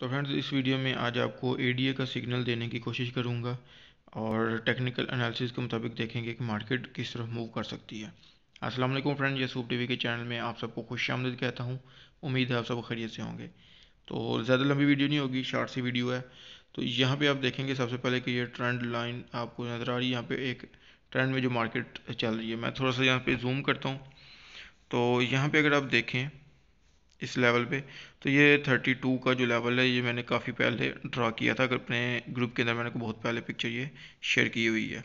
तो फ्रेंड्स इस वीडियो में आज आपको ए का सिग्नल देने की कोशिश करूँगा और टेक्निकल एनालिसिस के मुताबिक देखेंगे कि मार्केट किस तरफ मूव कर सकती है अस्सलाम वालेकुम फ्रेंड यूसुफ टीवी के चैनल में आप सबको खुश आमद कहता हूँ उम्मीद है आप सब खरीय से होंगे तो ज़्यादा लंबी वीडियो नहीं होगी शॉर्ट सी वीडियो है तो यहाँ पर आप देखेंगे सबसे पहले कि यह ट्रेंड लाइन आपको नज़र आ रही है यहाँ पर एक ट्रेंड में जो मार्केट चल रही है मैं थोड़ा सा यहाँ पर जूम करता हूँ तो यहाँ पर अगर आप देखें इस लेवल पे तो ये 32 का जो लेवल है ये मैंने काफ़ी पहले ड्रा किया था अपने ग्रुप के अंदर मैंने बहुत पहले पिक्चर ये शेयर की हुई है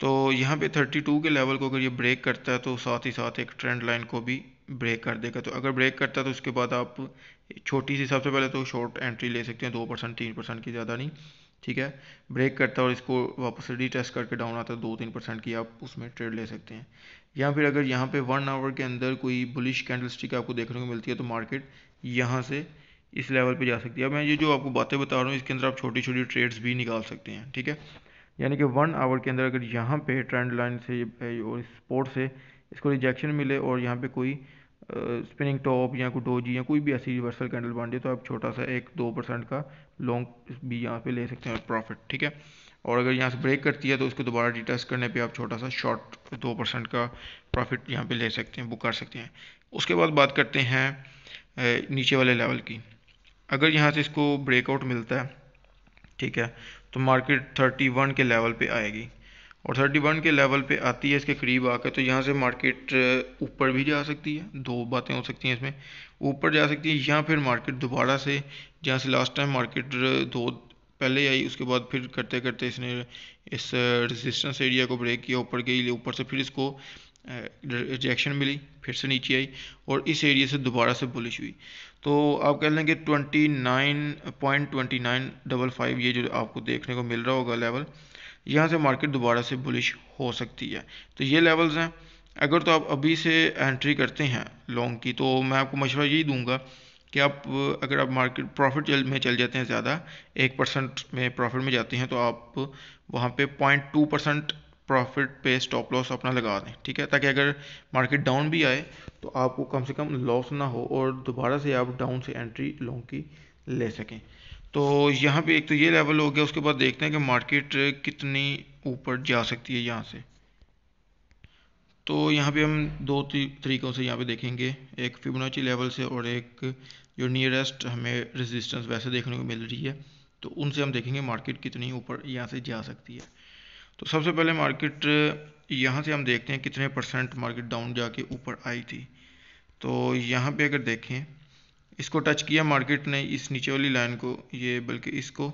तो यहाँ पे 32 के लेवल को अगर ये ब्रेक करता है तो साथ ही साथ एक ट्रेंड लाइन को भी ब्रेक कर देगा तो अगर ब्रेक करता है तो उसके बाद आप छोटी सी सबसे पहले तो शॉर्ट एंट्री ले सकते हैं दो परसेंट तीन परसेंट की ज़्यादा नहीं ठीक है ब्रेक करता है और इसको वापस रीटेस्ट करके डाउन आता है दो तीन परसेंट की आप उसमें ट्रेड ले सकते हैं या फिर अगर यहाँ पे वन आवर के अंदर कोई बुलिश स्टिक आपको देखने को मिलती है तो मार्केट यहाँ से इस लेवल पे जा सकती है अब मैं ये जो आपको बातें बता रहा हूँ इसके अंदर आप छोटी छोटी ट्रेड्स भी निकाल सकते हैं ठीक है यानी कि वन आवर के अंदर अगर यहाँ पे ट्रेंड लाइन से और स्पोर्ट से इसको रिजेक्शन मिले और यहाँ पे कोई स्पिनिंग टॉप या कोई डोजी या कोई भी ऐसी रिवर्सल कैंडल बांटे तो आप छोटा सा एक दो परसेंट का लॉन्ग भी यहाँ पर ले सकते हैं प्रॉफिट ठीक है और अगर यहाँ से ब्रेक करती है तो उसको दोबारा डिटेस्ट करने पे आप छोटा सा शॉर्ट दो परसेंट का प्रॉफिट यहाँ पे ले सकते हैं बुक कर सकते हैं उसके बाद बात करते हैं नीचे वाले लेवल की अगर यहाँ से इसको ब्रेकआउट मिलता है ठीक है तो मार्केट वन के लेवल पे आएगी और 31 के लेवल पे आती है इसके करीब आकर तो यहाँ से मार्केट ऊपर भी जा सकती है दो बातें हो सकती हैं इसमें ऊपर जा सकती है या फिर मार्केट दोबारा से जहाँ से लास्ट टाइम मार्केट दो पहले ही आई उसके बाद फिर करते करते इसने इस रेजिस्टेंस एरिया को ब्रेक किया ऊपर गई ऊपर से फिर इसको रिजेक्शन मिली फिर से नीचे आई और इस एरिया से दोबारा से बुलिश हुई तो आप कह लेंगे twenty nine point twenty nine double five ये जो आपको देखने को मिल रहा होगा लेवल यहाँ से मार्केट दोबारा से बुलिश हो सकती है तो ये लेवल्स हैं अगर तो आप अभी से एंट्री करते हैं लॉन्ग की तो मैं आपको मशवरा यही दूंगा कि आप अगर आप मार्केट प्रॉफिट में चल जाते हैं ज़्यादा एक परसेंट में प्रॉफिट में जाते हैं तो आप वहाँ पे पॉइंट टू परसेंट प्रॉफिट पे स्टॉप लॉस अपना लगा दें ठीक है ताकि अगर मार्केट डाउन भी आए तो आपको कम से कम लॉस ना हो और दोबारा से आप डाउन से एंट्री लॉन्ग की ले सकें तो यहाँ पे एक तो ये लेवल हो गया उसके बाद देखते हैं कि मार्केट कितनी ऊपर जा सकती है यहाँ से तो यहाँ पे हम दो तरीक़ों से यहाँ पे देखेंगे एक फिबोनाची लेवल से और एक जो नियरेस्ट हमें रेजिस्टेंस वैसे देखने को मिल रही है तो उनसे हम देखेंगे मार्केट कितनी ऊपर यहाँ से जा सकती है तो सबसे पहले मार्केट यहाँ से हम देखते हैं कितने परसेंट मार्केट डाउन जाके ऊपर आई थी तो यहाँ पे अगर देखें इसको टच किया मार्केट ने इस नीचे वाली लाइन को ये बल्कि इसको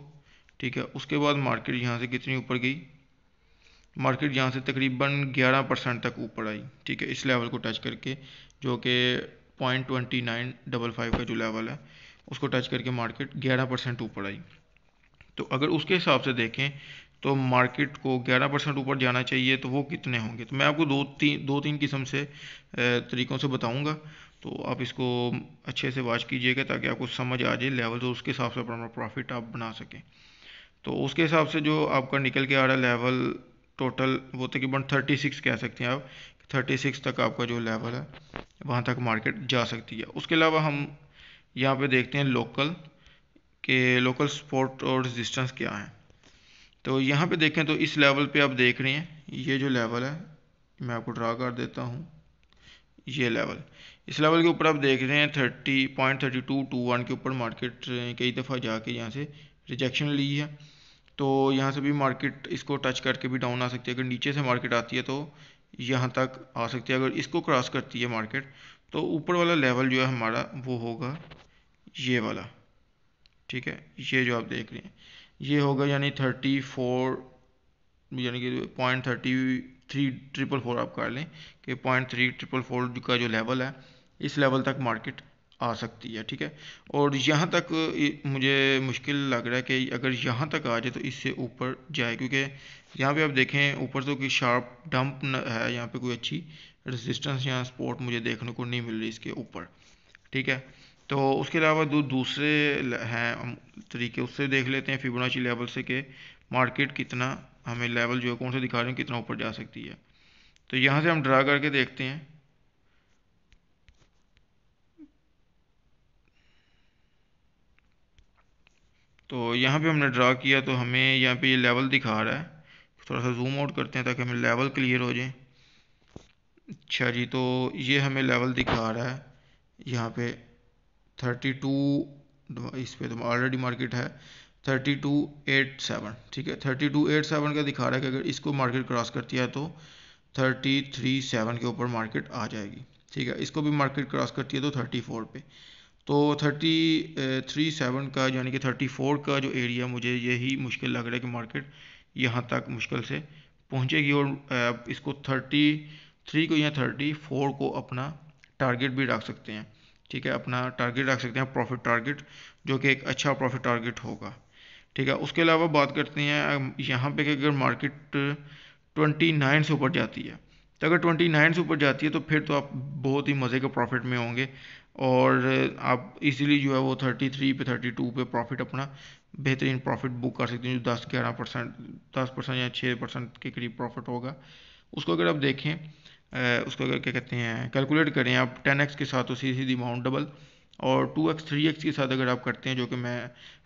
ठीक है उसके बाद मार्केट यहाँ से कितनी ऊपर गई मार्केट यहाँ से तकरीबन 11 परसेंट तक ऊपर आई ठीक है इस लेवल को टच करके जो कि point twenty nine double five का जो लेवल है उसको टच करके मार्केट 11 परसेंट ऊपर आई तो अगर उसके हिसाब से देखें तो मार्केट को 11 परसेंट ऊपर जाना चाहिए तो वो कितने होंगे तो मैं आपको दो तीन दो तीन किस्म से तरीक़ों से बताऊँगा तो आप इसको अच्छे से वॉच कीजिएगा ताकि आपको समझ आ जाए लेवल तो उसके हिसाब से अपना प्रॉफिट आप बना सकें तो उसके हिसाब से जो आपका निकल के आ रहा लेवल टोटल वो तकरीबन थर्टी सिक्स कह सकते हैं आप थर्टी सिक्स तक आपका जो लेवल है वहाँ तक मार्केट जा सकती है उसके अलावा हम यहाँ पे देखते हैं लोकल के लोकल सपोर्ट और रेजिस्टेंस क्या है तो यहाँ पे देखें तो इस लेवल पे आप देख रहे हैं ये जो लेवल है मैं आपको ड्रा कर देता हूँ ये लेवल इस लेवल के ऊपर आप देख रहे हैं thirty point thirty two two one के ऊपर मार्केट कई दफ़ा जाके यहाँ से रिजेक्शन ली है तो यहाँ से भी मार्केट इसको टच करके भी डाउन आ सकती है अगर नीचे से मार्केट आती है तो यहाँ तक आ सकती है अगर इसको क्रॉस करती है मार्केट तो ऊपर वाला लेवल जो है हमारा वो होगा ये वाला ठीक है ये जो आप देख रहे हैं ये होगा यानी थर्टी फोर यानी कि point thirty three triple four आप कर लें कि पॉइंट थ्री ट्रिपल फोर का जो लेवल है इस लेवल तक मार्केट आ सकती है ठीक है और यहाँ तक मुझे मुश्किल लग रहा है कि अगर यहाँ तक आ जाए तो इससे ऊपर जाए क्योंकि यहाँ पे आप देखें ऊपर तो कोई शार्प डंप है यहाँ पे कोई अच्छी रेजिस्टेंस या स्पोर्ट मुझे देखने को नहीं मिल रही इसके ऊपर ठीक है तो उसके अलावा दो दूसरे हैं तरीके उससे देख लेते हैं फिबोनाची लेवल से कि मार्केट कितना हमें लेवल जो है कौन सा दिखा रहे हैं कितना ऊपर जा सकती है तो यहाँ से हम ड्रा करके देखते हैं तो यहाँ पे हमने ड्रा किया तो हमें यहाँ पे ये यह लेवल दिखा रहा है थोड़ा सा जूम आउट करते हैं ताकि हमें लेवल क्लियर हो जाए अच्छा जी तो ये हमें लेवल दिखा रहा है यहाँ पे 32 इस पर तो ऑलरेडी मार्केट है 3287 ठीक है 3287 का दिखा रहा है कि अगर इसको मार्केट क्रॉस करती है तो 337 के ऊपर मार्केट आ जाएगी ठीक है इसको भी मार्केट क्रॉस करती है तो फोर पे तो थर्टी थ्री सेवन का यानी कि थर्टी फोर का जो एरिया मुझे यही मुश्किल लग रहा है कि मार्केट यहाँ तक मुश्किल से पहुँचेगी और इसको थर्टी थ्री को या थर्टी फोर को अपना टारगेट भी रख सकते हैं ठीक है अपना टारगेट रख सकते हैं प्रॉफिट टारगेट जो कि एक अच्छा प्रॉफिट टारगेट होगा ठीक है उसके अलावा बात करते हैं यहाँ पे कि अगर मार्केट 29 से ऊपर जाती है तो अगर ट्वेंटी नाइन से ऊपर जाती है तो फिर तो आप बहुत ही मज़े के प्रॉफिट में होंगे और आप इजीली जो है वो थर्टी थ्री पे थर्टी टू पे प्रॉफिट अपना बेहतरीन प्रॉफिट बुक कर सकते हैं जो दस ग्यारह परसेंट दस परसेंट या छः परसेंट के करीब प्रॉफिट होगा उसको अगर आप देखें उसको अगर क्या कहते हैं कैलकुलेट करें आप टेन एक्स के साथ उसी तो सीधी अमाउंट डबल और टू एक्स थ्री एक्स के साथ अगर आप करते हैं जो कि मैं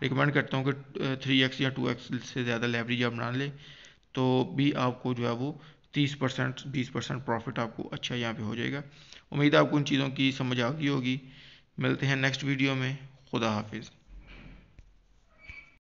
रिकमेंड करता हूँ कि थ्री एक्स या टू एक्स से ज़्यादा लेवरेज आप ना लें तो भी आपको जो है वो तीस परसेंट बीस परसेंट प्रॉफिट आपको अच्छा यहाँ पे हो जाएगा उम्मीद है आपको उन चीज़ों की समझ आ गई होगी मिलते हैं नेक्स्ट वीडियो में खुदा हाफिज़